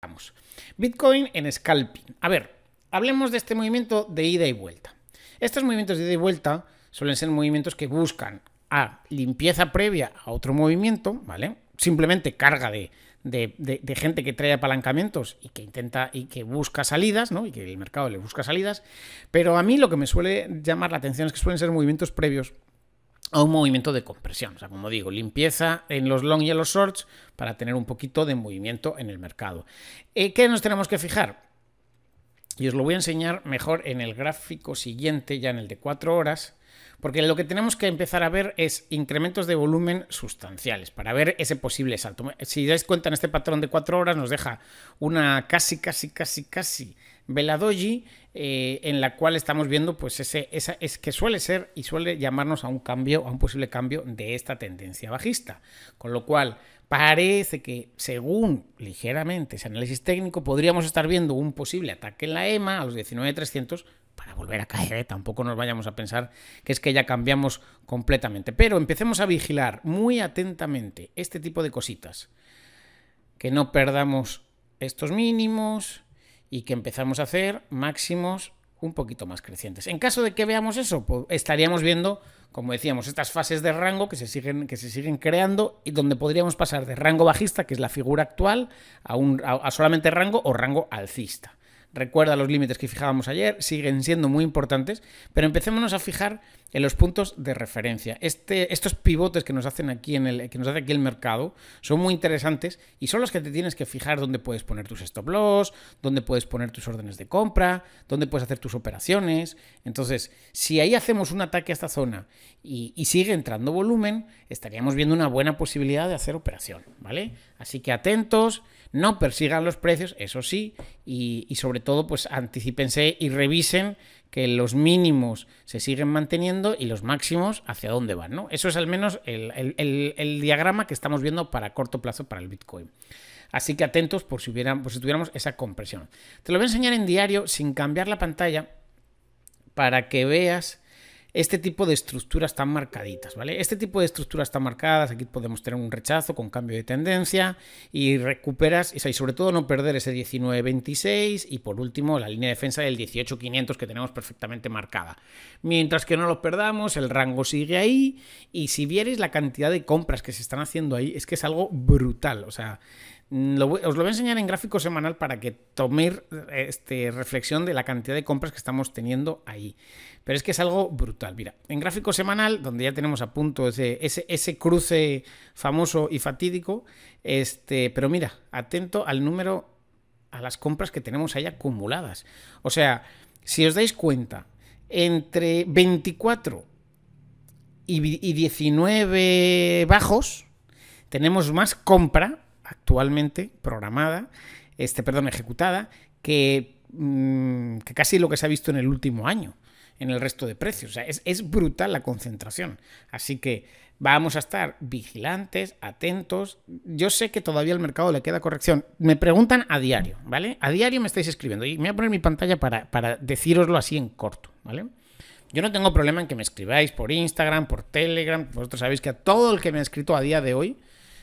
Vamos. Bitcoin en scalping. A ver, hablemos de este movimiento de ida y vuelta. Estos movimientos de ida y vuelta suelen ser movimientos que buscan a limpieza previa a otro movimiento, ¿vale? Simplemente carga de, de, gente que trae apalancamientos y que intenta y que busca salidas, ¿no? Y que el mercado le busca salidas. Pero a mí lo que me suele llamar la atención es que suelen ser movimientos previos a un movimiento de compresión. O sea, como digo, limpieza en los long y en los shorts para tener un poquito de movimiento en el mercado. Eh, ¿Qué nos tenemos que fijar? Y os lo voy a enseñar mejor en el gráfico siguiente, ya en el de 4 horas, porque lo que tenemos que empezar a ver es incrementos de volumen sustanciales para ver ese posible salto. Si dais cuenta en este patrón de 4 horas nos deja una casi, casi, casi, casi Veladoji, eh, en la cual estamos viendo, pues, ese, esa, es que suele ser y suele llamarnos a un cambio, a un posible cambio de esta tendencia bajista. Con lo cual, parece que, según ligeramente ese análisis técnico, podríamos estar viendo un posible ataque en la EMA a los 19,300 para volver a caer. ¿eh? Tampoco nos vayamos a pensar que es que ya cambiamos completamente. Pero empecemos a vigilar muy atentamente este tipo de cositas. Que no perdamos estos mínimos, y que empezamos a hacer máximos un poquito más crecientes. En caso de que veamos eso, pues, estaríamos viendo, como decíamos, estas fases de rango que se, siguen, que se siguen creando y donde podríamos pasar de rango bajista, que es la figura actual, a, un, a solamente rango o rango alcista. Recuerda los límites que fijábamos ayer, siguen siendo muy importantes, pero empecémonos a fijar en los puntos de referencia. Este, estos pivotes que nos hacen aquí en el, que nos hace aquí el mercado son muy interesantes y son los que te tienes que fijar dónde puedes poner tus stop loss, dónde puedes poner tus órdenes de compra, dónde puedes hacer tus operaciones. Entonces, si ahí hacemos un ataque a esta zona y, y sigue entrando volumen, estaríamos viendo una buena posibilidad de hacer operación, ¿vale? Así que atentos, no persigan los precios, eso sí, y, sobre todo pues anticipense y revisen que los mínimos se siguen manteniendo y los máximos hacia dónde van. ¿no? Eso es al menos el, diagrama que estamos viendo para corto plazo para el Bitcoin. Así que atentos si, por si tuviéramos esa compresión. Te lo voy a enseñar en diario sin cambiar la pantalla para que veas este tipo de estructuras tan marcaditas, ¿vale? Este tipo de estructuras están marcadas, aquí podemos tener un rechazo con cambio de tendencia y recuperas, y sobre todo no perder ese 19.26 y por último la línea de defensa del 18.500 que tenemos perfectamente marcada. Mientras que no lo perdamos, el rango sigue ahí y si vieres la cantidad de compras que se están haciendo ahí, es que es algo brutal, o sea os lo voy a enseñar en gráfico semanal para que toméis este, reflexión de la cantidad de compras que estamos teniendo ahí. Pero es que es algo brutal. Mira, en gráfico semanal, donde ya tenemos a punto ese, ese, cruce famoso y fatídico, este, pero mira, atento al número, a las compras que tenemos ahí acumuladas. O sea, si os dais cuenta, entre 24 y, y 19 bajos, tenemos más compra actualmente programada, este, perdón, ejecutada, mm, que, casi lo que se ha visto en el último año en el resto de precios. es, brutal la concentración. Así que vamos a estar vigilantes, atentos. Yo sé que todavía al mercado le queda corrección. Me preguntan a diario, ¿vale? A diario me estáis escribiendo y me voy a poner mi pantalla para, para decíroslo así en corto, ¿vale? Yo no tengo problema en que me escribáis por Instagram, por Telegram. Vosotros sabéis que a todo el que me ha escrito a día de hoy,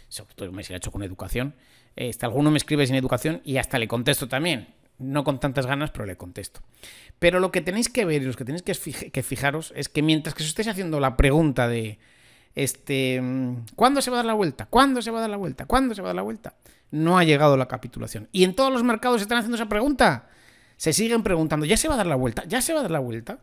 sobre todo me he hecho con educación, eh, este, alguno me escribe sin educación y hasta le contesto también. No con tantas ganas, pero le contesto. Pero lo que tenéis que ver y los que tenéis que, fijaros es que mientras que os estéis haciendo la pregunta de, este, mm, ¿cuándo se va a dar la vuelta? ¿Cuándo se va a dar la vuelta? ¿Cuándo se va a dar la vuelta? No ha llegado la capitulación. Y en todos los mercados están haciendo esa pregunta. Se siguen preguntando, ¿ya se va a dar la vuelta? ¿Ya se va a dar la vuelta?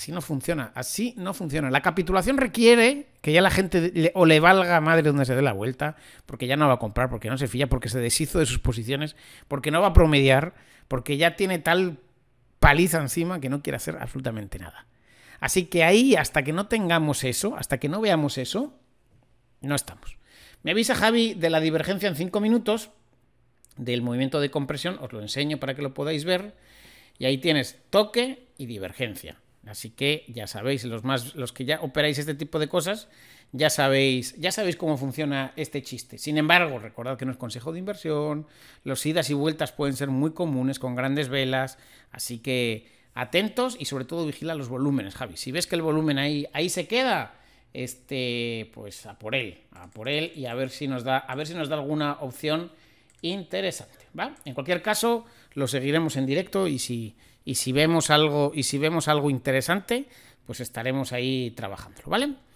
Así no funciona, así no funciona. La capitulación requiere que ya la gente o le valga madre donde se dé la vuelta, porque ya no va a comprar, porque no se fía, porque se deshizo de sus posiciones, porque no va a promediar, porque ya tiene tal paliza encima que no quiere hacer absolutamente nada. Así que ahí, hasta que no tengamos eso, hasta que no veamos eso, no estamos. Me avisa Javi de la divergencia en 5 minutos del movimiento de compresión, os lo enseño para que lo podáis ver. Y ahí tienes toque y divergencia. Así que ya sabéis, los, más, los que ya operáis este tipo de cosas, ya sabéis, ya sabéis cómo funciona este chiste. Sin embargo, recordad que no es consejo de inversión, los idas y vueltas pueden ser muy comunes con grandes velas, así que atentos y sobre todo vigila los volúmenes, Javi. Si ves que el volumen ahí, ahí se queda, este, pues a por él, a por él y a ver si nos da, a ver si nos da alguna opción interesante, En cualquier caso, lo seguiremos en directo y si, y si vemos algo, y si vemos algo interesante, pues estaremos ahí trabajándolo, ¿vale?